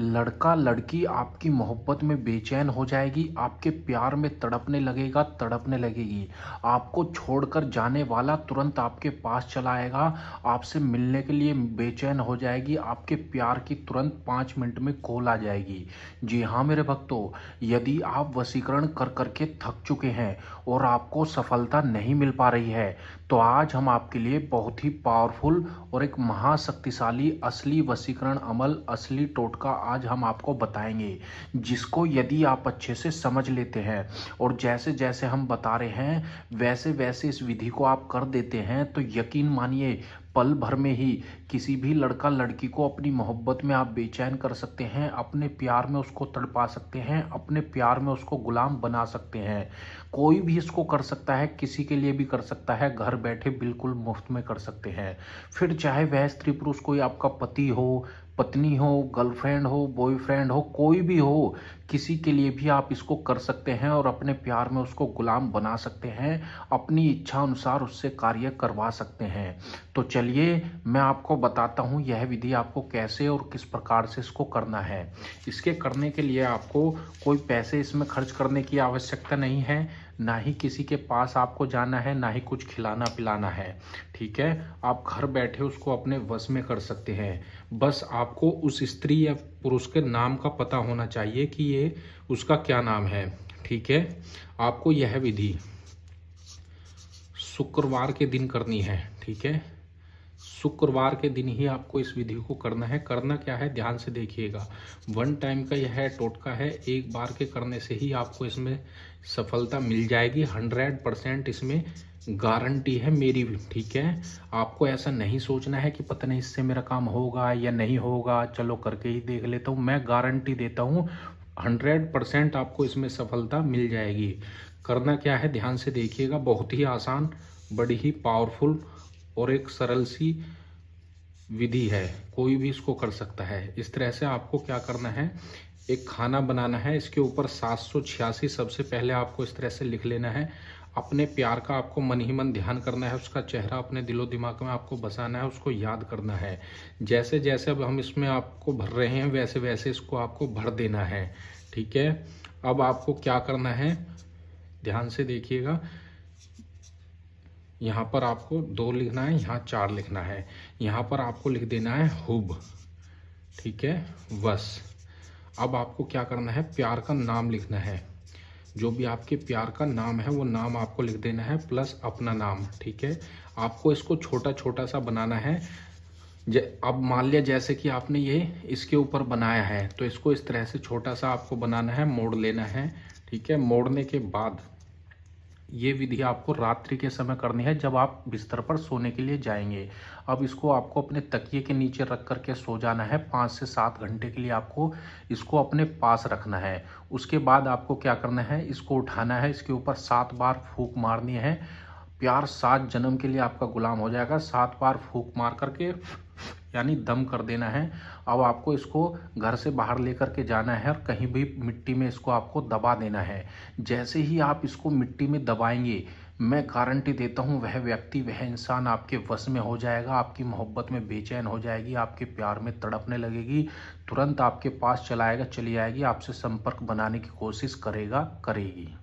लड़का लड़की आपकी मोहब्बत में बेचैन हो जाएगी आपके प्यार में तड़पने लगेगा तड़पने लगेगी आपको छोड़कर जाने वाला तुरंत आपके पास चला आएगा आपसे मिलने के लिए बेचैन हो जाएगी आपके प्यार की तुरंत पाँच मिनट में कोल आ जाएगी जी हाँ मेरे भक्तों यदि आप वसीकरण कर करके थक चुके हैं और आपको सफलता नहीं मिल पा रही है तो आज हम आपके लिए बहुत ही पावरफुल और एक महाशक्तिशाली असली वसीकरण अमल असली टोटका आज हम आपको बताएंगे जिसको यदि आप अच्छे से समझ लेते हैं और जैसे जैसे हम बता रहे हैं वैसे वैसे इस विधि को आप कर देते हैं तो यकीन मानिए पल भर में ही किसी भी लड़का लड़की को अपनी मोहब्बत में आप बेचैन कर सकते हैं अपने प्यार में उसको तड़पा सकते हैं अपने प्यार में उसको गुलाम बना सकते हैं कोई भी इसको कर सकता है किसी के लिए भी कर सकता है घर बैठे बिल्कुल मुफ्त में कर सकते हैं फिर चाहे वह स्त्री पुरुष कोई आपका पति हो पत्नी हो गर्लफ्रेंड हो बॉयफ्रेंड हो कोई भी हो किसी के लिए भी आप इसको कर सकते हैं और अपने प्यार में उसको गुलाम बना सकते हैं अपनी इच्छा अनुसार उससे कार्य करवा सकते हैं तो चलिए चलिए मैं आपको बताता हूँ यह विधि आपको कैसे और किस प्रकार से इसको करना है इसके करने के लिए आपको कोई पैसे इसमें खर्च करने की आवश्यकता नहीं है ना ही किसी के पास आपको जाना है ना ही कुछ खिलाना पिलाना है ठीक है आप घर बैठे उसको अपने वश में कर सकते हैं बस आपको उस स्त्री या पुरुष के नाम का पता होना चाहिए कि ये उसका क्या नाम है ठीक है आपको यह विधि शुक्रवार के दिन करनी है ठीक है शुक्रवार के दिन ही आपको इस विधि को करना है करना क्या है ध्यान से देखिएगा वन टाइम का यह है टोटका है एक बार के करने से ही आपको इसमें सफलता मिल जाएगी हंड्रेड परसेंट इसमें गारंटी है मेरी भी ठीक है आपको ऐसा नहीं सोचना है कि पता नहीं इससे मेरा काम होगा या नहीं होगा चलो करके ही देख लेता हूँ मैं गारंटी देता हूँ हंड्रेड परसेंट आपको इसमें सफलता मिल जाएगी करना क्या है ध्यान से देखिएगा बहुत ही आसान बड़ी ही पावरफुल और एक सरल सी विधि है कोई भी इसको कर सकता है इस तरह से आपको क्या करना है एक खाना बनाना है इसके ऊपर सात सौ छियासी सबसे पहले आपको इस तरह से लिख लेना है अपने प्यार का आपको मन ही मन ध्यान करना है उसका चेहरा अपने दिलो दिमाग में आपको बसाना है उसको याद करना है जैसे जैसे अब हम इसमें आपको भर रहे हैं वैसे वैसे इसको आपको भर देना है ठीक है अब आपको क्या करना है ध्यान से देखिएगा यहाँ पर आपको दो लिखना है यहाँ चार लिखना है यहाँ पर आपको लिख देना है हुब ठीक है बस अब आपको क्या करना है प्यार का नाम लिखना है जो भी आपके प्यार का नाम है वो नाम आपको लिख देना है प्लस अपना नाम ठीक है आपको इसको छोटा छोटा सा बनाना है अब मान लिया जैसे कि आपने ये इसके ऊपर बनाया है तो इसको इस तरह से छोटा सा आपको बनाना है मोड़ लेना है ठीक है मोड़ने के बाद ये विधि आपको रात्रि के समय करनी है जब आप बिस्तर पर सोने के लिए जाएंगे अब इसको आपको अपने तकिए के नीचे रख करके सो जाना है पाँच से सात घंटे के लिए आपको इसको अपने पास रखना है उसके बाद आपको क्या करना है इसको उठाना है इसके ऊपर सात बार फूक मारनी है प्यार सात जन्म के लिए आपका गुलाम हो जाएगा सात बार फूक मार करके यानी दम कर देना है अब आपको इसको घर से बाहर लेकर के जाना है और कहीं भी मिट्टी में इसको आपको दबा देना है जैसे ही आप इसको मिट्टी में दबाएंगे मैं गारंटी देता हूँ वह व्यक्ति वह इंसान आपके वश में हो जाएगा आपकी मोहब्बत में बेचैन हो जाएगी आपके प्यार में तड़पने लगेगी तुरंत आपके पास चलाएगा चली आएगी आपसे संपर्क बनाने की कोशिश करेगा करेगी